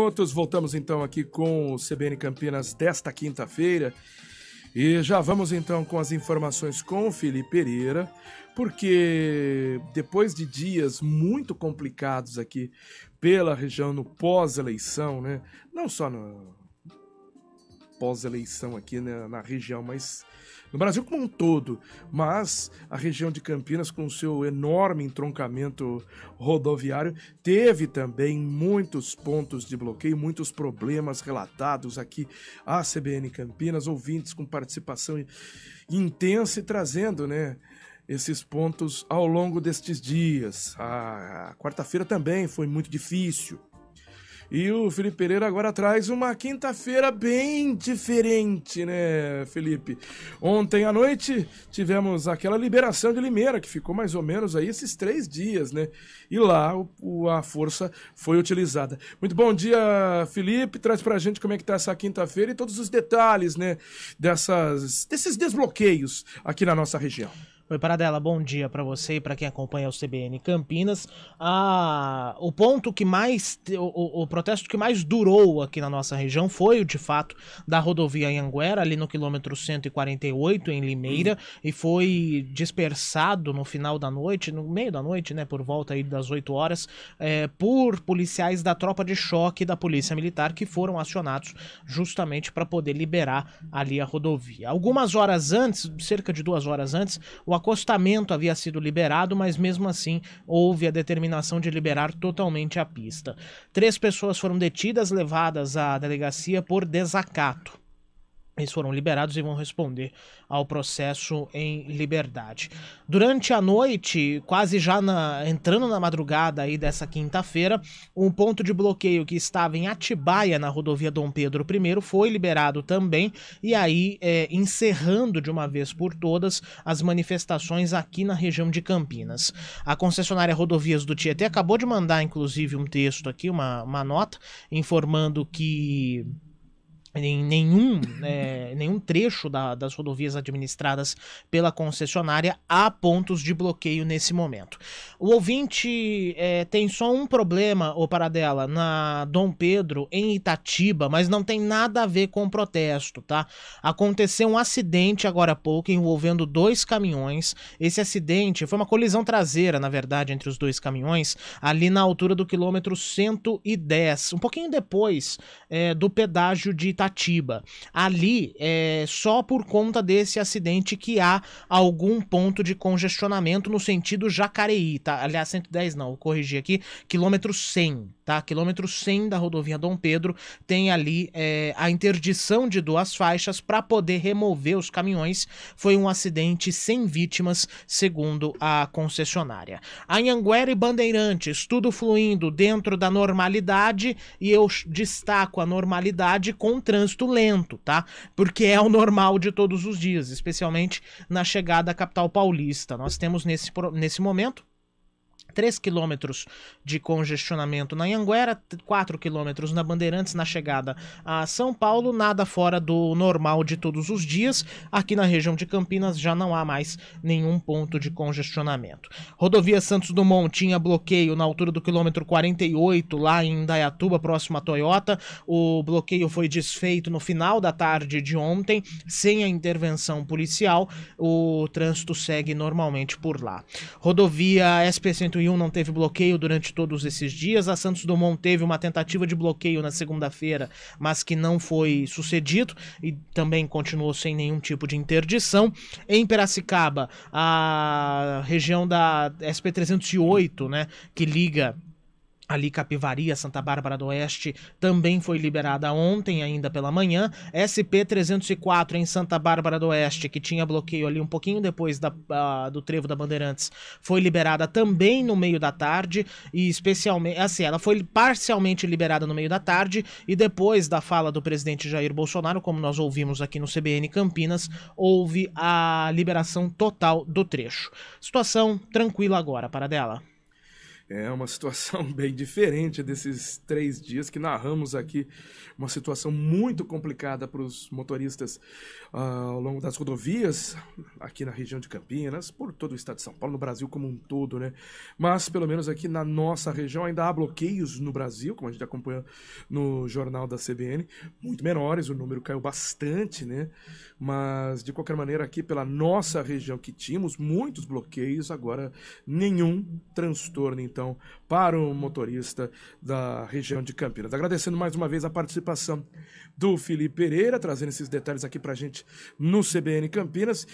Juntos, voltamos então aqui com o CBN Campinas desta quinta-feira. E já vamos então com as informações com o Felipe Pereira, porque depois de dias muito complicados aqui pela região no pós-eleição, né? Não só no, pós-eleição aqui na, na, região, mas no Brasil como um todo, mas a região de Campinas, com seu enorme entroncamento rodoviário, teve também muitos pontos de bloqueio, muitos problemas relatados aqui à CBN Campinas, ouvintes com participação intensa e trazendo, né? esses pontos ao longo destes dias. A quarta-feira também foi muito difícil. E o Felipe Pereira agora traz uma quinta-feira bem diferente, né, Felipe? Ontem à noite tivemos aquela liberação de Limeira, que ficou mais ou menos aí esses três dias, né? E lá o, a força foi utilizada. Muito bom dia, Felipe. Traz pra gente como é que tá essa quinta-feira e todos os detalhes, né, dessas, desses desbloqueios aqui na nossa região. Oi, Paradela, bom dia para você e para quem acompanha o CBN Campinas. Ah, o ponto que mais, o, o, protesto que mais durou aqui na nossa região foi o, de fato, da rodovia Anguera ali no quilômetro 148, em Limeira, hum. e foi dispersado no final da noite, no meio da noite, né, por volta aí das 8 horas, é, por policiais da tropa de choque da Polícia Militar, que foram acionados justamente para poder liberar ali a rodovia. Algumas horas antes, cerca de duas horas antes, o acostamento havia sido liberado, mas mesmo assim houve a determinação de liberar totalmente a pista. Três pessoas foram detidas, levadas à delegacia por desacato. Eles foram liberados e vão responder ao processo em liberdade. Durante a noite, quase já na, entrando na madrugada aí dessa quinta-feira, um ponto de bloqueio que estava em Atibaia, na rodovia Dom Pedro I, foi liberado também. E aí, é, encerrando de uma vez por todas as manifestações aqui na região de Campinas. A concessionária Rodovias do Tietê acabou de mandar, inclusive, um texto aqui, uma, uma nota, informando que em nenhum, é, nenhum trecho da, das rodovias administradas pela concessionária há pontos de bloqueio nesse momento. O ouvinte é, tem só um problema, ô Paradela, na Dom Pedro, em Itatiba, mas não tem nada a ver com o protesto, tá? Aconteceu um acidente agora há pouco envolvendo dois caminhões. Esse acidente foi uma colisão traseira, na verdade, entre os dois caminhões, ali na altura do quilômetro 110, um pouquinho depois é, do pedágio de Itatiba. Itatiba. Ali é só por conta desse acidente que há algum ponto de congestionamento no sentido Jacareí, tá? Aliás, 110 não, vou corrigir aqui, quilômetro 100 tá? Quilômetro 100 da rodovia Dom Pedro tem ali é, a interdição de duas faixas para poder remover os caminhões. Foi um acidente sem vítimas, segundo a concessionária. Anhanguera e Bandeirantes, tudo fluindo dentro da normalidade e eu destaco a normalidade com trânsito lento, tá? Porque é o normal de todos os dias, especialmente na chegada à capital paulista. Nós temos nesse, nesse momento 3 quilômetros de congestionamento na Anhanguera, 4 quilômetros na Bandeirantes na chegada a São Paulo, nada fora do normal de todos os dias. Aqui na região de Campinas já não há mais nenhum ponto de congestionamento. Rodovia Santos Dumont tinha bloqueio na altura do quilômetro 48 lá em Dayatuba, próximo à Toyota. O bloqueio foi desfeito no final da tarde de ontem, sem a intervenção policial. O trânsito segue normalmente por lá. Rodovia SP 101 não teve bloqueio durante todos esses dias. A Santos Dumont teve uma tentativa de bloqueio na segunda-feira, mas que não foi sucedido e também continuou sem nenhum tipo de interdição. Em Piracicaba, a região da SP 308, né, que liga Ali, Capivaria, Santa Bárbara do Oeste, também foi liberada ontem, ainda pela manhã. SP-304 em Santa Bárbara do Oeste, que tinha bloqueio ali um pouquinho depois da, uh, do trevo da Bandeirantes, foi liberada também no meio da tarde. E especialmente, assim, ela foi parcialmente liberada no meio da tarde. E depois da fala do presidente Jair Bolsonaro, como nós ouvimos aqui no CBN Campinas, houve a liberação total do trecho. Situação tranquila agora para dela. É uma situação bem diferente desses três dias que narramos aqui, uma situação muito complicada para os motoristas uh, ao longo das rodovias, aqui na região de Campinas, por todo o estado de São Paulo, no Brasil como um todo, né? Mas pelo menos aqui na nossa região ainda há bloqueios no Brasil, como a gente acompanha no jornal da CBN, muito menores, o número caiu bastante, né? Mas de qualquer maneira, aqui pela nossa região que tínhamos muitos bloqueios, agora nenhum transtorno, então, para o motorista da região de Campinas. Agradecendo mais uma vez a participação do Felipe Pereira, trazendo esses detalhes aqui para a gente no CBN Campinas.